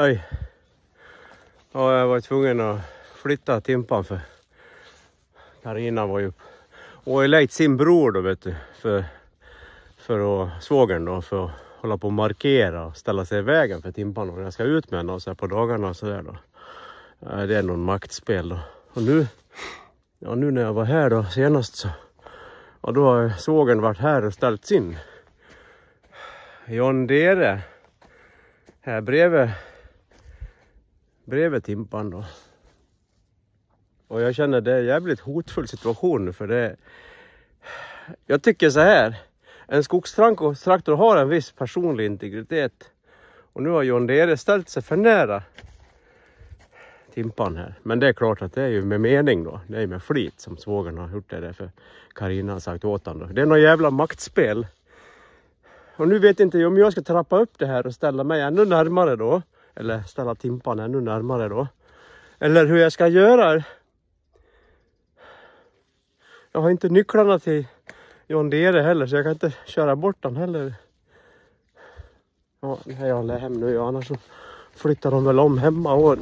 Oj. Ja, jag var tvungen att flytta timpan för Karina var ju upp. Och jag lejt sin bror då vet du. För, för att, svågen då. För att hålla på och markera och ställa sig i vägen för timpan. Och jag ska ut med henne och så på dagarna och sådär då. Det är någon maktspel då. Och nu, ja nu när jag var här då senast så. Och då har svågen varit här och ställt sin. John Dere. Här bredvid bredvid timpan då. Och jag känner det är en jävligt hotfull situation nu för det... Jag tycker så här. En skogstraktor har en viss personlig integritet. Och nu har John Dere ställt sig för nära timpan här. Men det är klart att det är ju med mening då. Det är ju med flit som svågern har gjort det där för Karina har sagt åt honom. Det är något jävla maktspel. Och nu vet inte jag om jag ska trappa upp det här och ställa mig ännu närmare då eller ställa timpan ännu närmare då. Eller hur jag ska göra. Jag har inte nycklarna till John Deere heller så jag kan inte köra bort den heller. Ja, jag lär hem nu, annars så flyttar de väl om hemma. Och